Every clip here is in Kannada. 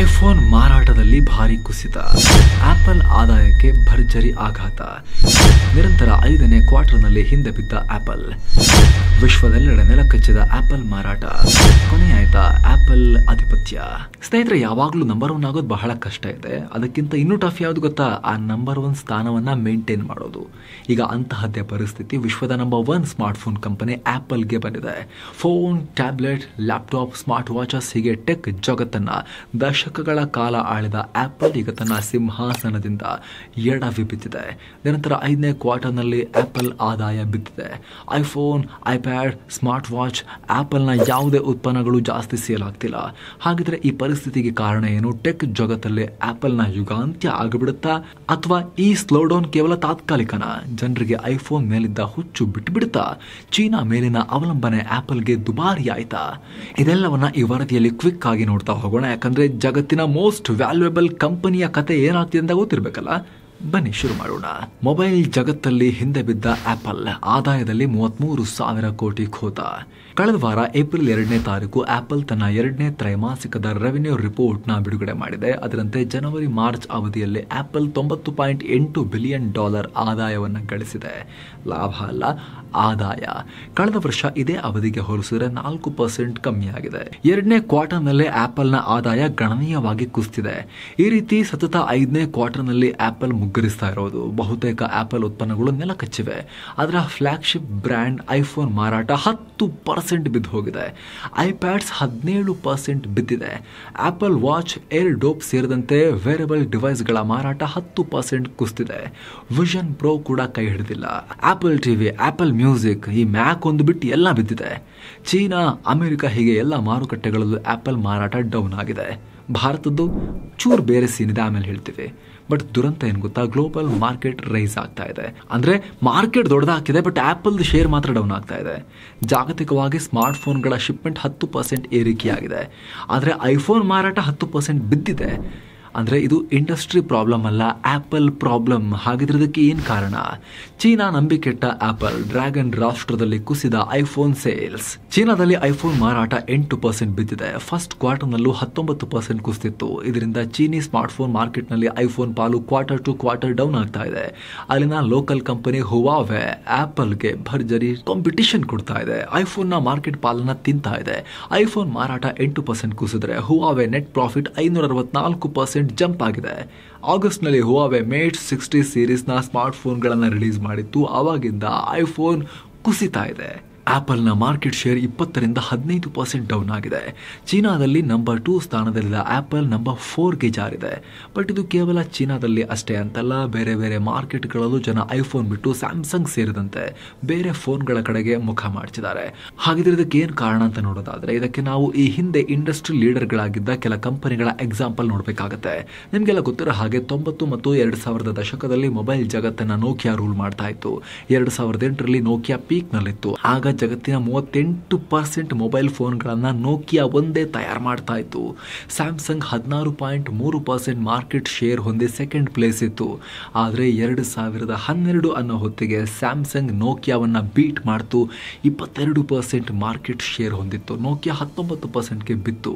ಐಫೋನ್ ಮಾರಾಟದಲ್ಲಿ ಭಾರಿ ಕುಸಿತ ಆಪಲ್ ಆದಾಯಕ್ಕೆ ಭರ್ಜರಿ ಆಘಾತ ನಿರಂತರ ಐದನೇ ಕ್ವಾರ್ಟರ್ನಲ್ಲಿ ಹಿಂದೆ ಬಿದ್ದ ಆಪಲ್ ವಿಶ್ವದೆಲ್ಲೆಡೆ ನೆಲಕಚ್ಚಿದ ಆಪಲ್ ಮಾರಾಟ ಕೊನೆಯಾಯ್ತಾ ಡಿಜಿಟಲ್ ಆಧಿಪತ್ಯ ಸ್ನೇಹಿತರೆ ಯಾವಾಗಲೂ ನಂಬರ್ ಒನ್ ಆಗೋದು ಬಹಳ ಕಷ್ಟ ಇದೆ ಅದಕ್ಕಿಂತ ಇನ್ನೂ ಟಫ್ ಯಾವುದು ಗೊತ್ತಾ ಆ ನಂಬರ್ ಒನ್ ಸ್ಥಾನವನ್ನ ಮೇಂಟೈನ್ ಮಾಡೋದು ಈಗ ಅಂತಹದ್ದೇ ಪರಿಸ್ಥಿತಿ ವಿಶ್ವದ ನಂಬರ್ ಒನ್ ಸ್ಮಾರ್ಟ್ಫೋನ್ ಕಂಪನಿ ಗೆ ಬಂದಿದೆ phone tablet laptop smart watches ಹೀಗೆ ಟೆಕ್ ಜಗತ್ತನ್ನ ದಶಕಗಳ ಕಾಲ ಆಳಿದ ಆಪಲ್ ಈಗ ತನ್ನ ಸಿಂಹಾಸನದಿಂದ ಎಡವಿ ಬಿದ್ದಿದೆ ನಿರಂತರ ಐದನೇ ನಲ್ಲಿ ಆಪಲ್ ಆದಾಯ ಬಿದ್ದಿದೆ ಐಫೋನ್ ಐಪ್ಯಾಡ್ ಸ್ಮಾರ್ಟ್ ವಾಚ್ ನ ಯಾವುದೇ ಉತ್ಪನ್ನಗಳು ಜಾಸ್ತಿ ಸೇಲ್ ಆಗ್ತಿಲ್ಲ ಗೊತ್ತಿಲ್ಲ ಹಾಗಿದ್ರೆ ಈ ಪರಿಸ್ಥಿತಿಗೆ ಕಾರಣ ಏನು ಟೆಕ್ ಜಗತ್ತಲ್ಲೇ ನ ಯುಗಾಂತ್ಯ ಆಗಿಬಿಡುತ್ತಾ ಅಥವಾ ಈ ಸ್ಲೋ ಡೌನ್ ಕೇವಲ ತಾತ್ಕಾಲಿಕನ ಜನರಿಗೆ ಐಫೋನ್ ಮೇಲಿದ್ದ ಹುಚ್ಚು ಬಿಡುತ್ತಾ ಚೀನಾ ಮೇಲಿನ ಅವಲಂಬನೆ ಗೆ ದುಬಾರಿ ಆಯ್ತಾ ಇದೆಲ್ಲವನ್ನ ಈ ವರದಿಯಲ್ಲಿ ಕ್ವಿಕ್ ಆಗಿ ನೋಡ್ತಾ ಹೋಗೋಣ ಯಾಕಂದ್ರೆ ಜಗತ್ತಿನ ಮೋಸ್ಟ್ ವ್ಯಾಲ್ಯೂಬಲ್ ಕಂಪನಿಯ ಕತೆ ಏನಾಗ್ತಿದೆ ಅಂತ ಗೊತ್ತಿರ್ಬೇಕಲ್ಲ ಬನ್ನಿ ಶುರು ಮಾಡೋಣ ಮೊಬೈಲ್ ಜಗತ್ತಲ್ಲಿ ಹಿಂದೆ ಬಿದ್ದ ಆಪಲ್ ಆದಾಯದಲ್ಲಿ ಮೂರು ಸಾವಿರ ಕೋಟಿ ಖೋತ ಕಳೆದ ವಾರ ಏಪ್ರಿಲ್ ಎರಡನೇ ತಾರೀಕು ಆಪಲ್ ತನ್ನ ಎರಡನೇ ತ್ರೈಮಾಸಿಕದ ರೆವಿನ್ಯೂ ನ ಬಿಡುಗಡೆ ಮಾಡಿದೆ ಅದರಂತೆ ಜನವರಿ ಮಾರ್ಚ್ ಅವಧಿಯಲ್ಲಿ ಆಪಲ್ ತೊಂಬತ್ತು ಪಾಯಿಂಟ್ ಎಂಟು ಬಿಲಿಯನ್ ಡಾಲರ್ ಆದಾಯವನ್ನು ಗಳಿಸಿದೆ ಲಾಭ ಅಲ್ಲ ಆದಾಯ ಕಳೆದ ವರ್ಷ ಇದೇ ಅವಧಿಗೆ ಹೋಲಿಸಿದರೆ ನಾಲ್ಕು ಪರ್ಸೆಂಟ್ ಕಮ್ಮಿಯಾಗಿದೆ ಎರಡನೇ ಕ್ವಾರ್ಟರ್ನಲ್ಲೇ ನ ಆದಾಯ ಗಣನೀಯವಾಗಿ ಕುಸಿತಿದೆ ಈ ರೀತಿ ಸತತ ಐದನೇ ಕ್ವಾರ್ಟರ್ನಲ್ಲಿ ಆಪಲ್ ಮುಗ್ಗರಿಸ್ತಾ ಇರೋದು ಬಹುತೇಕ ಆಪಲ್ ಉತ್ಪನ್ನಗಳು ನೆಲಕಚ್ಚಿವೆ ಅದರ ಫ್ಲಾಗ್ಶಿಪ್ ಬ್ರ್ಯಾಂಡ್ ಐಫೋನ್ ಮಾರಾಟ ಹತ್ತು ಪರ್ಸೆಂಟ್ ಬಿದ್ದು ಹೋಗಿದೆ ಐಪ್ಯಾಡ್ಸ್ ಹದಿನೇಳು ಪರ್ಸೆಂಟ್ ಬಿದ್ದಿದೆ ಆಪಲ್ ವಾಚ್ ಏರ್ ಡೋಪ್ ಸೇರಿದಂತೆ ವೇರೆಬಲ್ ಡಿವೈಸ್ಗಳ ಮಾರಾಟ ಹತ್ತು ಪರ್ಸೆಂಟ್ ಕುಸ್ತಿದೆ ವಿಷನ್ ಪ್ರೋ ಕೂಡ ಕೈ ಹಿಡಿದಿಲ್ಲ ಆ್ಯಪಲ್ ವಿ ಆ್ಯಪಲ್ ಮ್ಯೂಸಿಕ್ ಈ ಮ್ಯಾಕ್ ಒಂದು ಬಿಟ್ಟು ಎಲ್ಲ ಬಿದ್ದಿದೆ ಚೀನಾ ಅಮೆರಿಕ ಹೀಗೆ ಎಲ್ಲ ಮಾರುಕಟ್ಟೆಗಳಲ್ಲೂ ಆಪಲ್ ಮಾರಾಟ ಡೌನ್ ಆಗಿದೆ ಭಾರತದ್ದು ಚೂರು ಬೇರೆ ಸೀನ್ ಇದೆ ಆಮೇಲೆ ಹೇಳ್ತೀವಿ ಬಟ್ ದುರಂತ ಏನು ಗೊತ್ತಾ ಗ್ಲೋಬಲ್ ಮಾರ್ಕೆಟ್ ರೈಸ್ ಆಗ್ತಾ ಇದೆ ಅಂದರೆ ಮಾರ್ಕೆಟ್ ದೊಡ್ಡದಾಗ್ತಿದೆ ಬಟ್ ಆ್ಯಪಲ್ದು ಶೇರ್ ಮಾತ್ರ ಡೌನ್ ಆಗ್ತಾ ಇದೆ ಜಾಗತಿಕವಾಗಿ ಸ್ಮಾರ್ಟ್ಫೋನ್ಗಳ ಶಿಪ್ಮೆಂಟ್ ಹತ್ತು ಪರ್ಸೆಂಟ್ ಏರಿಕೆಯಾಗಿದೆ ಆದರೆ ಐಫೋನ್ ಮಾರಾಟ ಹತ್ತು ಪರ್ಸೆಂಟ್ ಬಿದ್ದಿದೆ ಅಂದರೆ ಇದು ಇಂಡಸ್ಟ್ರಿ ಪ್ರಾಬ್ಲಮ್ ಅಲ್ಲ ಆ್ಯಪಲ್ ಪ್ರಾಬ್ಲಮ್ ಹಾಗಿದ್ರದಕ್ಕೆ ಏನ್ ಏನು ಕಾರಣ ಚೀನಾ ನಂಬಿಕೆಟ್ಟ ಆ್ಯಪಲ್ ಡ್ರ್ಯಾಗನ್ ರಾಷ್ಟ್ರದಲ್ಲಿ ಕುಸಿದ ಐಫೋನ್ ಸೇಲ್ಸ್ ಚೀನಾದಲ್ಲಿ ಐಫೋನ್ ಮಾರಾಟ ಎಂಟು ಪರ್ಸೆಂಟ್ ಬಿದ್ದಿದೆ ಫಸ್ಟ್ ಕ್ವಾರ್ಟರ್ನಲ್ಲೂ ಹತ್ತೊಂಬತ್ತು ಪರ್ಸೆಂಟ್ ಕುಸಿತಿತ್ತು ಇದರಿಂದ ಚೀನಿ ಸ್ಮಾರ್ಟ್ಫೋನ್ ಮಾರ್ಕೆಟ್ನಲ್ಲಿ ಐಫೋನ್ ಪಾಲು ಕ್ವಾರ್ಟರ್ ಟು ಕ್ವಾರ್ಟರ್ ಡೌನ್ ಆಗ್ತಾ ಇದೆ ಅಲ್ಲಿನ ಲೋಕಲ್ ಕಂಪನಿ ಹುವಾವೆ ಆ್ಯಪಲ್ಗೆ ಭರ್ಜರಿ ಕಾಂಪಿಟಿಷನ್ ಕೊಡ್ತಾ ಇದೆ ಐಫೋನ್ನ ಮಾರ್ಕೆಟ್ ಪಾಲನ್ನ ತಿಂತಾ ಇದೆ ಐಫೋನ್ ಮಾರಾಟ ಎಂಟು ಪರ್ಸೆಂಟ್ ಕುಸಿದ್ರೆ ಹುವಾವೆ ನೆಟ್ ಪ್ರಾಫಿಟ್ ಐನೂರ ಅರವತ್ನಾಲ್ಕು ಪರ್ಸೆಂಟ್ ಪರ್ಸೆಂಟ್ ಜಂಪ್ ಆಗಿದೆ ಆಗಸ್ಟ್ನಲ್ಲಿ ಹುವಾವೆ ಮೇಟ್ ಸಿಕ್ಸ್ಟಿ ಸೀರೀಸ್ನ ಸ್ಮಾರ್ಟ್ಫೋನ್ಗಳನ್ನು ರಿಲೀಸ್ ಮಾಡಿತ್ತು ಆವಾಗಿಂದ ಐಫೋನ್ ಕುಸಿತಾ ಇದೆ ಆ್ಯಪಲ್ನ ಮಾರ್ಕೆಟ್ ಶೇರ್ ಇಪ್ಪತ್ತರಿಂದ ಹದಿನೈದು ಪರ್ಸೆಂಟ್ ಡೌನ್ ಆಗಿದೆ ಚೀನಾದಲ್ಲಿ ನಂಬರ್ ಟೂ ಸ್ಥಾನದಲ್ಲಿದ್ದ ಆ್ಯಪಲ್ ನಂಬರ್ ಫೋರ್ಗೆ ಜಾರಿದೆ ಬಟ್ ಇದು ಕೇವಲ ಚೀನಾದಲ್ಲಿ ಅಷ್ಟೇ ಅಂತಲ್ಲ ಬೇರೆ ಬೇರೆ ಮಾರ್ಕೆಟ್ಗಳಲ್ಲೂ ಜನ ಐಫೋನ್ ಬಿಟ್ಟು ಸ್ಯಾಮ್ಸಂಗ್ ಸೇರಿದಂತೆ ಬೇರೆ ಫೋನ್ಗಳ ಕಡೆಗೆ ಮುಖ ಮಾಡಿಸಿದ್ದಾರೆ ಹಾಗಿದ್ರೆ ಇದಕ್ಕೆ ಏನು ಕಾರಣ ಅಂತ ನೋಡೋದಾದರೆ ಇದಕ್ಕೆ ನಾವು ಈ ಹಿಂದೆ ಇಂಡಸ್ಟ್ರಿ ಲೀಡರ್ಗಳಾಗಿದ್ದ ಕೆಲ ಕಂಪನಿಗಳ ಎಕ್ಸಾಂಪಲ್ ನೋಡಬೇಕಾಗತ್ತೆ ನಿಮಗೆಲ್ಲ ಗೊತ್ತಿರೋ ಹಾಗೆ ತೊಂಬತ್ತು ಮತ್ತು ಎರಡು ಸಾವಿರದ ದಶಕದಲ್ಲಿ ಮೊಬೈಲ್ ಜಗತ್ತನ್ನು ನೋಕಿಯಾ ರೂಲ್ ಮಾಡ್ತಾ ಇತ್ತು ಎರಡು ಸಾವಿರದ ಎಂಟರಲ್ಲಿ ನೋಕಿಯಾ ಪೀಕ್ನಲ್ಲಿತ್ತು ಆಗ ಜಗತ್ತಿನ ಮೂವತ್ತೆಂಟು ಪರ್ಸೆಂಟ್ ಮೊಬೈಲ್ ಫೋನ್ಗಳನ್ನು ನೋಕಿಯಾ ಒಂದೇ ತಯಾರು ಮಾಡ್ತಾ ಇತ್ತು ಸ್ಯಾಮ್ಸಂಗ್ ಹದಿನಾರು ಪಾಯಿಂಟ್ ಮೂರು ಪರ್ಸೆಂಟ್ ಮಾರ್ಕೆಟ್ ಶೇರ್ ಹೊಂದಿ ಸೆಕೆಂಡ್ ಪ್ಲೇಸ್ ಇತ್ತು ಆದರೆ ಎರಡು ಸಾವಿರದ ಹನ್ನೆರಡು ಅನ್ನೋ ಹೊತ್ತಿಗೆ ಸ್ಯಾಮ್ಸಂಗ್ ನೋಕಿಯಾವನ್ನು ಬೀಟ್ ಮಾಡ್ತು ಇಪ್ಪತ್ತೆರಡು ಪರ್ಸೆಂಟ್ ಮಾರ್ಕೆಟ್ ಶೇರ್ ಹೊಂದಿತ್ತು ನೋಕಿಯಾ ಹತ್ತೊಂಬತ್ತು ಪರ್ಸೆಂಟ್ಗೆ ಬಿತ್ತು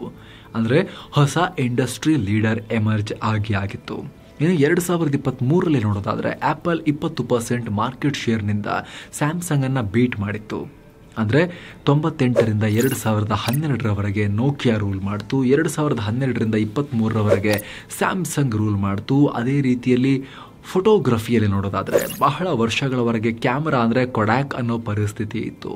ಅಂದರೆ ಹೊಸ ಇಂಡಸ್ಟ್ರಿ ಲೀಡರ್ ಎಮರ್ಜ್ ಆಗಿ ಆಗಿತ್ತು ಇನ್ನು ಎರಡು ಸಾವಿರದ ಇಪ್ಪತ್ತ್ಮೂರರಲ್ಲಿ ನೋಡೋದಾದರೆ ಆ್ಯಪಲ್ ಇಪ್ಪತ್ತು ಪರ್ಸೆಂಟ್ ಮಾರ್ಕೆಟ್ ಶೇರ್ನಿಂದ ಸ್ಯಾಮ್ಸಂಗನ್ನು ಬೀಟ್ ಮಾಡಿತ್ತು ಅಂದರೆ ತೊಂಬತ್ತೆಂಟರಿಂದ ಎರಡು ಸಾವಿರದ ಹನ್ನೆರಡರವರೆಗೆ ನೋಕಿಯಾ ರೂಲ್ ಮಾಡ್ತು ಎರಡು ಸಾವಿರದ ಹನ್ನೆರಡರಿಂದ ಇಪ್ಪತ್ತ್ಮೂರರವರೆಗೆ ಸ್ಯಾಮ್ಸಂಗ್ ರೂಲ್ ಮಾಡ್ತು ಅದೇ ರೀತಿಯಲ್ಲಿ ಫೋಟೋಗ್ರಫಿಯಲ್ಲಿ ನೋಡೋದಾದರೆ ಬಹಳ ವರ್ಷಗಳವರೆಗೆ ಕ್ಯಾಮರಾ ಅಂದರೆ ಕೊಡ್ಯಾಕ್ ಅನ್ನೋ ಪರಿಸ್ಥಿತಿ ಇತ್ತು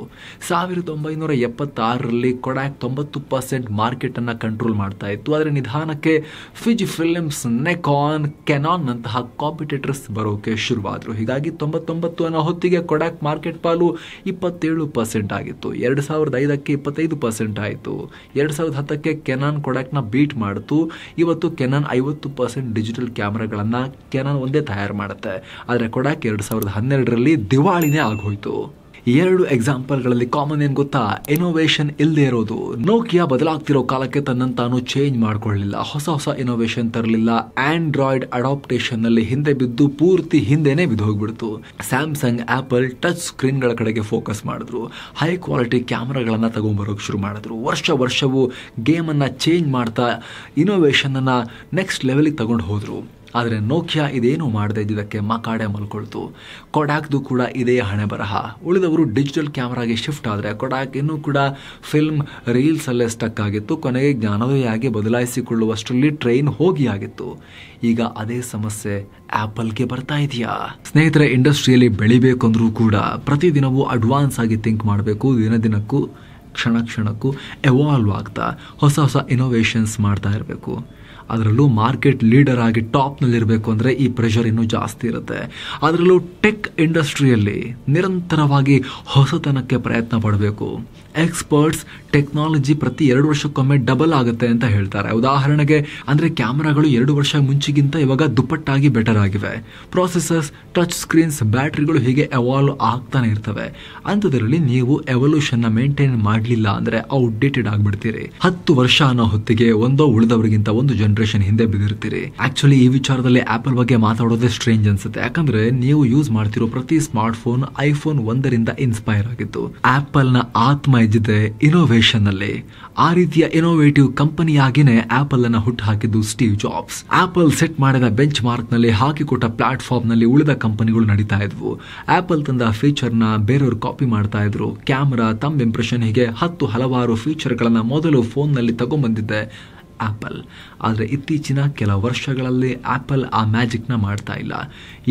ಸಾವಿರದ ಒಂಬೈನೂರ ಎಪ್ಪತ್ತಾರರಲ್ಲಿ ಕೊಡ್ಯಾಕ್ ತೊಂಬತ್ತು ಪರ್ಸೆಂಟ್ ಮಾರ್ಕೆಟನ್ನು ಕಂಟ್ರೋಲ್ ಮಾಡ್ತಾ ಇತ್ತು ಆದರೆ ನಿಧಾನಕ್ಕೆ ಫಿಜ್ ಫಿಲಮ್ಸ್ ನೆಕಾನ್ ಕೆನಾನ್ ಅಂತಹ ಕಾಂಪಿಟೇಟರ್ಸ್ ಬರೋಕೆ ಶುರುವಾದರು ಹೀಗಾಗಿ ತೊಂಬತ್ತೊಂಬತ್ತು ಅನ್ನೋ ಹೊತ್ತಿಗೆ ಕೊಡ್ಯಾಕ್ ಮಾರ್ಕೆಟ್ ಪಾಲು ಇಪ್ಪತ್ತೇಳು ಪರ್ಸೆಂಟ್ ಆಗಿತ್ತು ಎರಡು ಸಾವಿರದ ಐದಕ್ಕೆ ಇಪ್ಪತ್ತೈದು ಪರ್ಸೆಂಟ್ ಆಯಿತು ಎರಡು ಸಾವಿರದ ಹತ್ತಕ್ಕೆ ಕೆನಾನ್ ಕೊಡ್ಯಾಕ್ನ ಬೀಟ್ ಮಾಡಿತು ಇವತ್ತು ಕೆನಾನ್ ಐವತ್ತು ಪರ್ಸೆಂಟ್ ಡಿಜಿಟಲ್ ಕ್ಯಾಮ್ರಾಗಳನ್ನು ಕೆನಾನ್ ಒಂದೇ ತಯಾರು ತಯಾರು ಮಾಡುತ್ತೆ ಆದರೆ ಕೊಡಾಕ್ ಎರಡು ಸಾವಿರದ ಹನ್ನೆರಡರಲ್ಲಿ ದಿವಾಳಿನೇ ಆಗೋಯ್ತು ಎರಡು ಎಕ್ಸಾಂಪಲ್ಗಳಲ್ಲಿ ಕಾಮನ್ ಏನು ಗೊತ್ತಾ ಇನೋವೇಷನ್ ಇಲ್ಲದೆ ಇರೋದು ನೋಕಿಯಾ ಬದಲಾಗ್ತಿರೋ ಕಾಲಕ್ಕೆ ತನ್ನ ತಾನು ಚೇಂಜ್ ಮಾಡ್ಕೊಳ್ಳಲಿಲ್ಲ ಹೊಸ ಹೊಸ ಇನೋವೇಷನ್ ತರಲಿಲ್ಲ ಆಂಡ್ರಾಯ್ಡ್ ಅಡಾಪ್ಟೇಷನ್ ನಲ್ಲಿ ಹಿಂದೆ ಬಿದ್ದು ಪೂರ್ತಿ ಹಿಂದೆನೆ ಬಿದ್ದೋಗ್ಬಿಡ್ತು ಸ್ಯಾಮ್ಸಂಗ್ ಆಪಲ್ ಟಚ್ ಸ್ಕ್ರೀನ್ಗಳ ಕಡೆಗೆ ಫೋಕಸ್ ಮಾಡಿದ್ರು ಹೈ ಕ್ವಾಲಿಟಿ ಕ್ಯಾಮ್ರಾಗಳನ್ನ ತಗೊಂಡ್ಬರೋಕೆ ಶುರು ಮಾಡಿದ್ರು ವರ್ಷ ವರ್ಷವೂ ಗೇಮನ್ನು ಚೇಂಜ್ ಮಾಡ್ತಾ ಇನೋವೇಷನನ್ನು ನೆಕ್ಸ್ಟ್ ಲೆವೆಲಿಗೆ ತಗೊಂಡು ಹೋದರು ಆದರೆ ನೋಕಿಯಾ ಇದೇನು ಮಾಡಿದೆ ಇದ್ದಿದ್ದಕ್ಕೆ ಮಕಾಡೆ ಮಲ್ಕೊಳ್ತು ಕೊಡಾಕ್ದು ಕೂಡ ಇದೇ ಹಣೆ ಬರಹ ಉಳಿದವರು ಡಿಜಿಟಲ್ ಕ್ಯಾಮ್ರಾಗೆ ಶಿಫ್ಟ್ ಆದರೆ ಕೊಡಾಕ್ ಇನ್ನೂ ಕೂಡ ಫಿಲ್ಮ್ ರೀಲ್ಸಲ್ಲೇ ಸ್ಟಕ್ ಆಗಿತ್ತು ಕೊನೆಗೆ ಆಗಿ ಬದಲಾಯಿಸಿಕೊಳ್ಳುವಷ್ಟರಲ್ಲಿ ಟ್ರೈನ್ ಹೋಗಿ ಆಗಿತ್ತು ಈಗ ಅದೇ ಸಮಸ್ಯೆ ಆ್ಯಪಲ್ಗೆ ಬರ್ತಾ ಇದೆಯಾ ಸ್ನೇಹಿತರೆ ಇಂಡಸ್ಟ್ರಿಯಲ್ಲಿ ಬೆಳಿಬೇಕು ಅಂದರೂ ಕೂಡ ಪ್ರತಿದಿನವೂ ಅಡ್ವಾನ್ಸ್ ಆಗಿ ಥಿಂಕ್ ಮಾಡಬೇಕು ದಿನ ದಿನಕ್ಕೂ ಕ್ಷಣ ಕ್ಷಣಕ್ಕೂ ಎವಾಲ್ವ್ ಆಗ್ತಾ ಹೊಸ ಹೊಸ ಇನೋವೇಷನ್ಸ್ ಮಾಡ್ತಾ ಇರಬೇಕು ಅದರಲ್ಲೂ ಮಾರ್ಕೆಟ್ ಲೀಡರ್ ಆಗಿ ಟಾಪ್ನಲ್ಲಿರಬೇಕು ಅಂದರೆ ಈ ಪ್ರೆಷರ್ ಇನ್ನೂ ಜಾಸ್ತಿ ಇರುತ್ತೆ ಅದರಲ್ಲೂ ಟೆಕ್ ಇಂಡಸ್ಟ್ರಿಯಲ್ಲಿ ನಿರಂತರವಾಗಿ ಹೊಸತನಕ್ಕೆ ಪ್ರಯತ್ನ ಪಡಬೇಕು ಎಕ್ಸ್ಪರ್ಟ್ಸ್ ಟೆಕ್ನಾಲಜಿ ಪ್ರತಿ ಎರಡು ವರ್ಷಕ್ಕೊಮ್ಮೆ ಡಬಲ್ ಆಗುತ್ತೆ ಅಂತ ಹೇಳ್ತಾರೆ ಉದಾಹರಣೆಗೆ ಅಂದರೆ ಕ್ಯಾಮ್ರಾಗಳು ಎರಡು ವರ್ಷ ಮುಂಚೆಗಿಂತ ಇವಾಗ ದುಪ್ಪಟ್ಟಾಗಿ ಬೆಟರ್ ಆಗಿವೆ ಪ್ರೊಸೆಸರ್ಸ್ ಟಚ್ ಸ್ಕ್ರೀನ್ಸ್ ಬ್ಯಾಟ್ರಿಗಳು ಹೀಗೆ ಎವಾಲ್ವ್ ಆಗ್ತಾನೆ ಇರ್ತವೆ ಅಂಥದ್ರಲ್ಲಿ ನೀವು ಎವಲ್ಯೂಷನ್ನ ಮೇಂಟೈನ್ ಮಾಡಲಿಲ್ಲ ಅಂದರೆ ಔಟ್ಡೇಟೆಡ್ ಆಗಿಬಿಡ್ತೀರಿ ಹತ್ತು ವರ್ಷ ಅನ್ನೋ ಹೊತ್ತಿಗೆ ಒಂದೋ ಉಳಿದವರಿಗಿಂತ ಒಂದು ಜನರೇಷನ್ ಹಿಂದೆ ಬಿದ್ದಿರ್ತೀರಿ ಆಕ್ಚುಲಿ ಈ ವಿಚಾರದಲ್ಲಿ ಆ್ಯಪಲ್ ಬಗ್ಗೆ ಮಾತಾಡೋದೇ ಸ್ಟ್ರೇಂಜ್ ಅನ್ಸುತ್ತೆ ಯಾಕಂದ್ರೆ ನೀವು ಯೂಸ್ ಮಾಡ್ತಿರೋ ಪ್ರತಿ ಸ್ಮಾರ್ಟ್ ಫೋನ್ ಐಫೋನ್ ಒಂದರಿಂದ ಇನ್ಸ್ಪೈರ್ ಆಗಿತ್ತು ಆಪಲ್ನ ಆತ್ಮ ವಾಣಿಜ್ಯತೆ ಇನೋವೇಷನ್ನಲ್ಲಿ ಆ ರೀತಿಯ ಇನೋವೇಟಿವ್ ಕಂಪನಿಯಾಗಿನೇ ಹುಟ್ಟು ಹಾಕಿದ್ದು ಸ್ಟೀವ್ ಜಾಬ್ಸ್ ಆಪಲ್ ಸೆಟ್ ಮಾಡಿದ ಬೆಂಚ್ ನಲ್ಲಿ ಹಾಕಿಕೊಟ್ಟ ನಲ್ಲಿ ಉಳಿದ ಕಂಪನಿಗಳು ನಡೀತಾ ಇದ್ವು ಆಪಲ್ ತಂದ ಫೀಚರ್ನ ಬೇರೆಯವರು ಕಾಪಿ ಮಾಡ್ತಾ ಇದ್ರು ಕ್ಯಾಮರಾ ತಮ್ಮ ಇಂಪ್ರೆಷನ್ ಹೀಗೆ ಹತ್ತು ಹಲವಾರು ಫೀಚರ್ಗಳನ್ನು ಮೊದಲು ಫೋನ್ನಲ್ಲಿ ತಗೊಂಡ್ಬಂದಿದ್ದೆ ಆಪಲ್ ಆದರೆ ಇತ್ತೀಚಿನ ಕೆಲ ವರ್ಷಗಳಲ್ಲಿ ಆಪಲ್ ಆ ಮ್ಯಾಜಿಕ್ನ ಮಾಡ್ತಾ ಇಲ್ಲ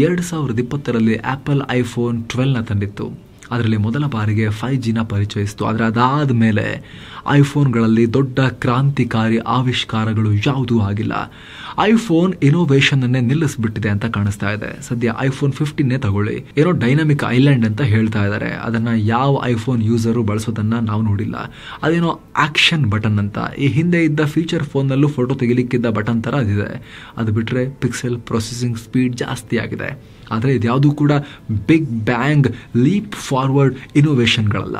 ಎರಡು ಸಾವಿರದ ಇಪ್ಪತ್ತರಲ್ಲಿ ಆಪಲ್ ಐಫೋನ್ ಟ್ವೆಲ್ನ ತಂದಿತ್ತು ಅದರಲ್ಲಿ ಮೊದಲ ಬಾರಿಗೆ ಫೈ ಜಿನ ಪರಿಚಯಿಸಿತು ಆದರೆ ಅದಾದ ಮೇಲೆ ಐಫೋನ್ಗಳಲ್ಲಿ ದೊಡ್ಡ ಕ್ರಾಂತಿಕಾರಿ ಆವಿಷ್ಕಾರಗಳು ಯಾವುದೂ ಆಗಿಲ್ಲ ಐಫೋನ್ ಇನೋವೇಷನನ್ನೇ ನಿಲ್ಲಿಸ್ಬಿಟ್ಟಿದೆ ಅಂತ ಕಾಣಿಸ್ತಾ ಇದೆ ಸದ್ಯ ಐಫೋನ್ ಫಿಫ್ಟೀನೇ ತಗೊಳ್ಳಿ ಏನೋ ಡೈನಾಮಿಕ್ ಐಲ್ಯಾಂಡ್ ಅಂತ ಹೇಳ್ತಾ ಇದ್ದಾರೆ ಅದನ್ನು ಯಾವ ಐಫೋನ್ ಯೂಸರು ಬಳಸೋದನ್ನು ನಾವು ನೋಡಿಲ್ಲ ಅದೇನೋ ಆಕ್ಷನ್ ಬಟನ್ ಅಂತ ಈ ಹಿಂದೆ ಇದ್ದ ಫೀಚರ್ ಫೋನ್ನಲ್ಲೂ ಫೋಟೋ ತೆಗಿಲಿಕ್ಕಿದ್ದ ಬಟನ್ ಥರ ಅದಿದೆ ಅದು ಬಿಟ್ಟರೆ ಪಿಕ್ಸೆಲ್ ಪ್ರೊಸೆಸಿಂಗ್ ಸ್ಪೀಡ್ ಜಾಸ್ತಿ ಆಗಿದೆ ಆದರೆ ಇದ್ಯಾವುದೂ ಕೂಡ ಬಿಗ್ ಬ್ಯಾಂಗ್ ಲೀಪ್ ಫಾರ್ವರ್ಡ್ ಇನೋವೇಷನ್ಗಳಲ್ಲ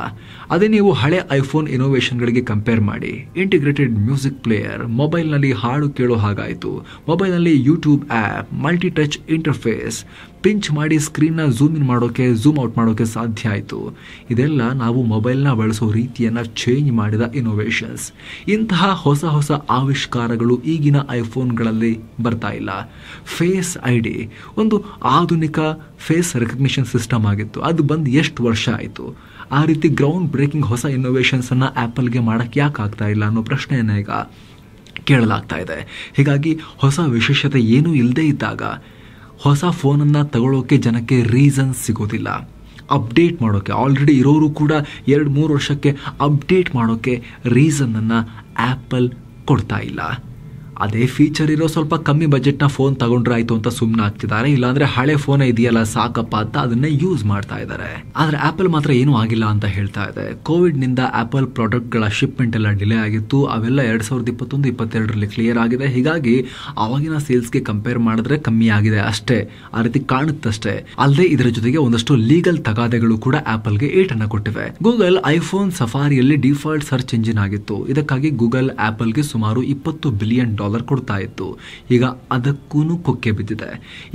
ಅದೇ ನೀವು ಹಳೆ ಐಫೋನ್ ಇನೋವೇಷನ್ಗಳಿಗೆ ಕಂಪೇರ್ ಮಾಡಿ ಇಂಟಿಗ್ರೇಟೆಡ್ ಮ್ಯೂಸಿಕ್ ಪ್ಲೇಯರ್ ಮೊಬೈಲ್ನಲ್ಲಿ ಹಾಡು ಕೇಳೋ ಹಾಗಾಯಿತು ಮೊಬೈಲ್ನಲ್ಲಿ YouTube app multi touch interface pinch ಮಾಡಿ ಸ್ಕ್ರೀನ್ನ ಝೂಮ್ ಇನ್ ಮಾಡೋಕ್ಕೆ ಝೂಮ್ ಔಟ್ ಮಾಡೋಕ್ಕೆ ಸಾಧ್ಯ ಆಯಿತು ಇದೆಲ್ಲ ನಾವು ಮೊಬೈಲ್ನ ಬಳಸೋ ರೀತಿಯನ್ನು ಚೇಂಜ್ ಮಾಡಿದ ಇನೋವೇಷನ್ಸ್ ಇಂತಹ ಹೊಸ ಹೊಸ ಆವಿಷ್ಕಾರಗಳು ಈಗಿನ ಐಫೋನ್ಗಳಲ್ಲಿ ಬರ್ತಾ ಇಲ್ಲ ಫೇಸ್ ಐ ಡಿ ಒಂದು ಆಧುನಿಕ ಫೇಸ್ ರೆಕಗ್ನಿಷನ್ ಸಿಸ್ಟಮ್ ಆಗಿತ್ತು ಅದು ಬಂದು ಎಷ್ಟು ವರ್ಷ ಆಯಿತು ಆ ರೀತಿ ಗ್ರೌಂಡ್ ಬ್ರೇಕಿಂಗ್ ಹೊಸ ಇನ್ನೋವೇಷನ್ಸನ್ನು ಆ್ಯಪಲ್ಗೆ ಮಾಡೋಕ್ಕೆ ಯಾಕೆ ಆಗ್ತಾ ಇಲ್ಲ ಅನ್ನೋ ಪ್ರಶ್ನೆಯನ್ನು ಈಗ ಕೇಳಲಾಗ್ತಾ ಇದೆ ಹೀಗಾಗಿ ಹೊಸ ವಿಶೇಷತೆ ಏನೂ ಇಲ್ಲದೇ ಇದ್ದಾಗ ಹೊಸ ಫೋನನ್ನು ತಗೊಳ್ಳೋಕ್ಕೆ ಜನಕ್ಕೆ ರೀಸನ್ ಸಿಗೋದಿಲ್ಲ ಅಪ್ಡೇಟ್ ಮಾಡೋಕ್ಕೆ ಆಲ್ರೆಡಿ ಇರೋರು ಕೂಡ ಎರಡು ಮೂರು ವರ್ಷಕ್ಕೆ ಅಪ್ಡೇಟ್ ಮಾಡೋಕ್ಕೆ ರೀಸನನ್ನು ಆ್ಯಪಲ್ ಕೊಡ್ತಾ ಇಲ್ಲ ಅದೇ ಫೀಚರ್ ಇರೋ ಸ್ವಲ್ಪ ಕಮ್ಮಿ ನ ಫೋನ್ ತಗೊಂಡ್ರೆ ಆಯ್ತು ಅಂತ ಸುಮ್ಮನೆ ಆಗ್ತಿದ್ದಾರೆ ಇಲ್ಲಾಂದ್ರೆ ಹಳೆ ಫೋನ್ ಇದೆಯಲ್ಲ ಸಾಕಪ್ಪ ಅಂತ ಅದನ್ನ ಯೂಸ್ ಮಾಡ್ತಾ ಇದ್ದಾರೆ ಆದ್ರೆ ಆಪಲ್ ಮಾತ್ರ ಏನು ಆಗಿಲ್ಲ ಅಂತ ಹೇಳ್ತಾ ಇದೆ ಕೋವಿಡ್ ನಿಂದ ಆಪಲ್ ಪ್ರಾಡಕ್ಟ್ ಗಳ ಶಿಪ್ಮೆಂಟ್ ಎಲ್ಲ ಡಿಲೇ ಆಗಿತ್ತು ಅವೆಲ್ಲ ಎರಡ್ ಸಾವಿರದ ಇಪ್ಪತ್ತೊಂದು ಇಪ್ಪತ್ತೆರಡರಲ್ಲಿ ಕ್ಲಿಯರ್ ಆಗಿದೆ ಹೀಗಾಗಿ ಅವಾಗಿನ ಸೇಲ್ಸ್ಗೆ ಕಂಪೇರ್ ಮಾಡಿದ್ರೆ ಕಮ್ಮಿ ಆಗಿದೆ ಅಷ್ಟೇ ಆ ರೀತಿ ಕಾಣುತ್ತಷ್ಟೇ ಅಲ್ಲದೆ ಇದರ ಜೊತೆಗೆ ಒಂದಷ್ಟು ಲೀಗಲ್ ತಗಾದೆಗಳು ಕೂಡ ಗೆ ಏಟನ್ನು ಕೊಟ್ಟಿವೆ ಗೂಗಲ್ ಐಫೋನ್ ಸಫಾರಿಯಲ್ಲಿ ಡಿಫಾಲ್ಟ್ ಸರ್ಚ್ ಇಂಜಿನ್ ಆಗಿತ್ತು ಇದಕ್ಕಾಗಿ ಗೂಗಲ್ ಗೆ ಸುಮಾರು ಇಪ್ಪತ್ತು ಬಿಲಿಯನ್ ಡಾಲರ್ ಡಾಲರ್ ಕೊಡ್ತಾ ಇತ್ತು ಈಗ ಅದಕ್ಕೂ ಕೊಕ್ಕೆ ಬಿದ್ದಿದೆ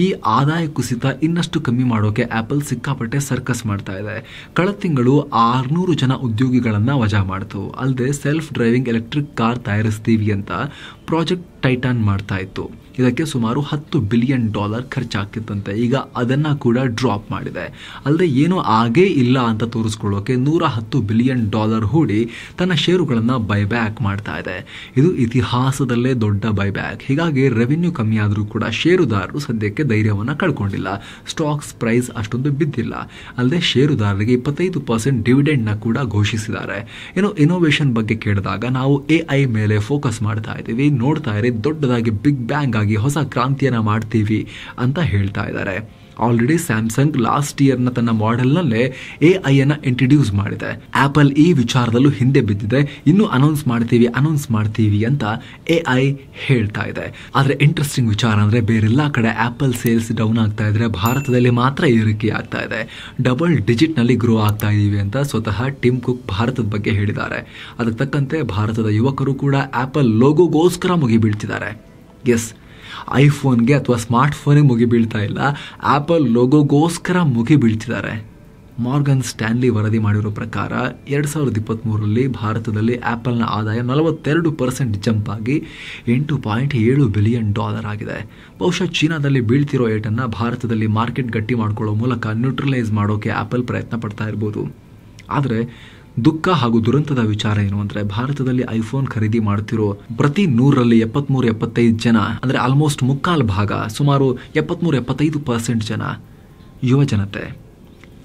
ಈ ಆದಾಯ ಕುಸಿತ ಇನ್ನಷ್ಟು ಕಮ್ಮಿ ಮಾಡೋಕೆ ಆಪಲ್ ಸಿಕ್ಕಾಪಟ್ಟೆ ಸರ್ಕಸ್ ಮಾಡ್ತಾ ಇದೆ ಕಳೆದ ತಿಂಗಳು ಆರ್ನೂರು ಜನ ಉದ್ಯೋಗಿಗಳನ್ನು ವಜಾ ಮಾಡ್ತು ಅಲ್ಲದೆ ಸೆಲ್ಫ್ ಡ್ರೈವಿಂಗ್ ಎಲೆಕ್ಟ್ರಿಕ್ ಕಾರ್ ತಯಾರಿಸ್ತೀವಿ ಅಂತ ಪ್ರಾಜೆಕ್ಟ್ ಟೈಟಾನ್ ಮಾಡ್ತಾ ಇತ್ತು ಇದಕ್ಕೆ ಸುಮಾರು ಹತ್ತು ಬಿಲಿಯನ್ ಡಾಲರ್ ಖರ್ಚಾಗ್ತಿತ್ತಂತೆ ಈಗ ಅದನ್ನು ಕೂಡ ಡ್ರಾಪ್ ಮಾಡಿದೆ ಅಲ್ಲದೆ ಏನು ಆಗೇ ಇಲ್ಲ ಅಂತ ತೋರಿಸ್ಕೊಳ್ಳೋಕೆ ನೂರ ಹತ್ತು ಬಿಲಿಯನ್ ಡಾಲರ್ ಹೂಡಿ ತನ್ನ ಷೇರುಗಳನ್ನು ಬೈಬ್ಯಾಕ್ ಮಾಡ್ತಾ ಇದೆ ಇದು ಇತಿಹಾಸದಲ್ಲೇ ದೊಡ್ಡ ಬೈಬ್ಯಾಕ್ ಹೀಗಾಗಿ ರೆವಿನ್ಯೂ ಕಮ್ಮಿ ಆದರೂ ಕೂಡ ಷೇರುದಾರರು ಸದ್ಯಕ್ಕೆ ಧೈರ್ಯವನ್ನು ಕಳ್ಕೊಂಡಿಲ್ಲ ಸ್ಟಾಕ್ಸ್ ಪ್ರೈಸ್ ಅಷ್ಟೊಂದು ಬಿದ್ದಿಲ್ಲ ಅಲ್ಲದೆ ಷೇರುದಾರರಿಗೆ ಇಪ್ಪತ್ತೈದು ಪರ್ಸೆಂಟ್ ನ ಕೂಡ ಘೋಷಿಸಿದ್ದಾರೆ ಏನು ಇನೋವೇಷನ್ ಬಗ್ಗೆ ಕೇಳಿದಾಗ ನಾವು ಎ ಐ ಮೇಲೆ ಫೋಕಸ್ ಮಾಡ್ತಾ ಇದ್ದೀವಿ ನೋಡ್ತಾ ಇರಿ ದೊಡ್ಡದಾಗಿ ಬಿಗ್ ಬ್ಯಾಂಗ್ ಹೊಸ ಕ್ರಾಂತಿಯನ್ನು ಮಾಡ್ತೀವಿ ಅಂತ ಹೇಳ್ತಾ ಇದ್ದಾರೆ ಆಲ್ರೆಡಿ ಸ್ಯಾಮ್ಸಂಗ್ ಲಾಸ್ಟ್ ಇಯರ್ನ ತನ್ನ ಮಾಡೆಲ್ನಲ್ಲೇ ಎ ಅನ್ನು ಇಂಟ್ರೊಡ್ಯೂಸ್ ಮಾಡಿದೆ ಆಪಲ್ ಈ ವಿಚಾರದಲ್ಲೂ ಹಿಂದೆ ಬಿದ್ದಿದೆ ಇನ್ನೂ ಅನೌನ್ಸ್ ಮಾಡ್ತೀವಿ ಅನೌನ್ಸ್ ಮಾಡ್ತೀವಿ ಅಂತ ಎ ಐ ಹೇಳ್ತಾ ಇದೆ ಆದರೆ ಇಂಟ್ರೆಸ್ಟಿಂಗ್ ವಿಚಾರ ಅಂದರೆ ಬೇರೆಲ್ಲ ಕಡೆ ಆಪಲ್ ಸೇಲ್ಸ್ ಡೌನ್ ಆಗ್ತಾ ಇದ್ರೆ ಭಾರತದಲ್ಲಿ ಮಾತ್ರ ಏರಿಕೆ ಆಗ್ತಾ ಇದೆ ಡಬಲ್ ಡಿಜಿಟ್ನಲ್ಲಿ ಗ್ರೋ ಆಗ್ತಾ ಇದೀವಿ ಅಂತ ಸ್ವತಃ ಟಿಮ್ ಕುಕ್ ಭಾರತದ ಬಗ್ಗೆ ಹೇಳಿದ್ದಾರೆ ಅದಕ್ಕೆ ತಕ್ಕಂತೆ ಭಾರತದ ಯುವಕರು ಕೂಡ ಆಪಲ್ ಲೋಗೋಗೋಸ್ಕರ ಮುಗಿಬೀಳ್ತಿದ್ದಾರೆ ಎಸ್ ಐಫೋನ್ಗೆ ಅಥವಾ ಸ್ಮಾರ್ಟ್ ಫೋನಿಗೆ ಮುಗಿ ಬೀಳ್ತಾ ಇಲ್ಲ ಆ್ಯಪಲ್ ಲೋಗೋಗೋಸ್ಕರ ಮುಗಿ ಬೀಳ್ತಿದ್ದಾರೆ ಮಾರ್ಗನ್ ಸ್ಟ್ಯಾನ್ಲಿ ವರದಿ ಮಾಡಿರೋ ಪ್ರಕಾರ ಎರಡು ಸಾವಿರದ ಇಪ್ಪತ್ತ್ಮೂರರಲ್ಲಿ ಭಾರತದಲ್ಲಿ ಆ್ಯಪಲ್ನ ಆದಾಯ ನಲವತ್ತೆರಡು ಪರ್ಸೆಂಟ್ ಜಂಪ್ ಆಗಿ ಎಂಟು ಪಾಯಿಂಟ್ ಏಳು ಬಿಲಿಯನ್ ಡಾಲರ್ ಆಗಿದೆ ಬಹುಶಃ ಚೀನಾದಲ್ಲಿ ಬೀಳ್ತಿರೋ ಏಟನ್ನು ಭಾರತದಲ್ಲಿ ಮಾರ್ಕೆಟ್ ಗಟ್ಟಿ ಮಾಡಿಕೊಳ್ಳೋ ಮೂಲಕ ನ್ಯೂಟ್ರಲೈಸ್ ಮಾಡೋಕ್ಕೆ ಆ್ಯಪಲ್ ಪ್ರಯತ್ನ ಪಡ್ತಾ ಇರ್ಬೋದು ಆದರೆ ದುಃಖ ಹಾಗೂ ದುರಂತದ ವಿಚಾರ ಏನು ಅಂದ್ರೆ ಭಾರತದಲ್ಲಿ ಐಫೋನ್ ಖರೀದಿ ಮಾಡ್ತಿರೋ ಪ್ರತಿ ನೂರರಲ್ಲಿ ಎಪ್ಪತ್ಮೂರು ಎಪ್ಪತ್ತೈದು ಜನ ಅಂದ್ರೆ ಆಲ್ಮೋಸ್ಟ್ ಮುಕ್ಕಾಲು ಭಾಗ ಸುಮಾರು ಎಪ್ಪತ್ಮೂರು ಎಪ್ಪತ್ತೈದು ಪರ್ಸೆಂಟ್ ಜನ ಯುವ ಜನತೆ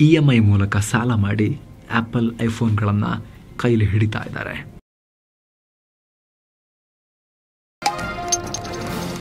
ಇ ಎಮ್ ಐ ಮೂಲಕ ಸಾಲ ಮಾಡಿ ಆಪಲ್ ಐಫೋನ್ಗಳನ್ನು ಕೈಲಿ ಹಿಡಿತಾ ಇದ್ದಾರೆ